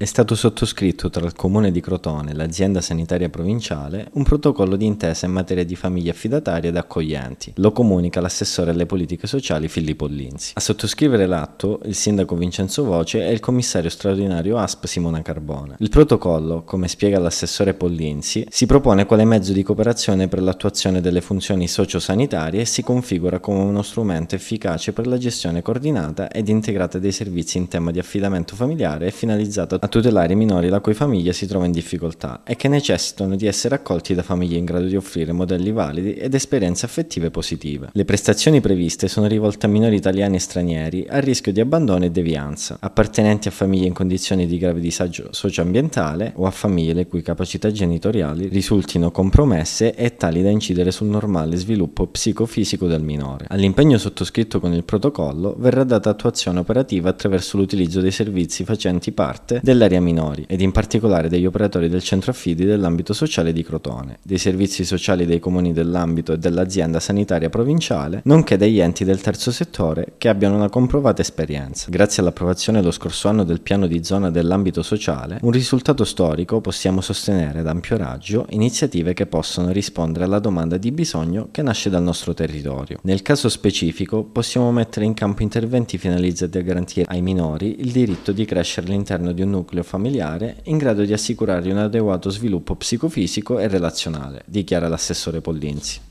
È stato sottoscritto tra il Comune di Crotone e l'azienda sanitaria provinciale un protocollo di intesa in materia di famiglie affidatarie ed accoglienti. Lo comunica l'assessore alle politiche sociali Filippo Linzi. A sottoscrivere l'atto il sindaco Vincenzo Voce e il commissario straordinario ASP Simona Carbone. Il protocollo, come spiega l'assessore Pollinzi, si propone quale mezzo di cooperazione per l'attuazione delle funzioni sociosanitarie e si configura come uno strumento efficace per la gestione coordinata ed integrata dei servizi in tema di affidamento familiare e finalizzato a tutelare i minori la cui famiglia si trova in difficoltà e che necessitano di essere accolti da famiglie in grado di offrire modelli validi ed esperienze affettive positive. Le prestazioni previste sono rivolte a minori italiani e stranieri a rischio di abbandono e devianza, appartenenti a famiglie in condizioni di grave disagio socioambientale o a famiglie le cui capacità genitoriali risultino compromesse e tali da incidere sul normale sviluppo psicofisico del minore. All'impegno sottoscritto con il protocollo verrà data attuazione operativa attraverso l'utilizzo dei servizi facenti parte delle dell'area minori ed in particolare degli operatori del centro affidi dell'ambito sociale di Crotone, dei servizi sociali dei comuni dell'ambito e dell'azienda sanitaria provinciale, nonché degli enti del terzo settore che abbiano una comprovata esperienza. Grazie all'approvazione lo scorso anno del piano di zona dell'ambito sociale, un risultato storico possiamo sostenere ad ampio raggio iniziative che possono rispondere alla domanda di bisogno che nasce dal nostro territorio. Nel caso specifico possiamo mettere in campo interventi finalizzati a garantire ai minori il diritto di crescere all'interno di un nucleo nucleo familiare in grado di assicurargli un adeguato sviluppo psicofisico e relazionale, dichiara l'assessore Pollinzi.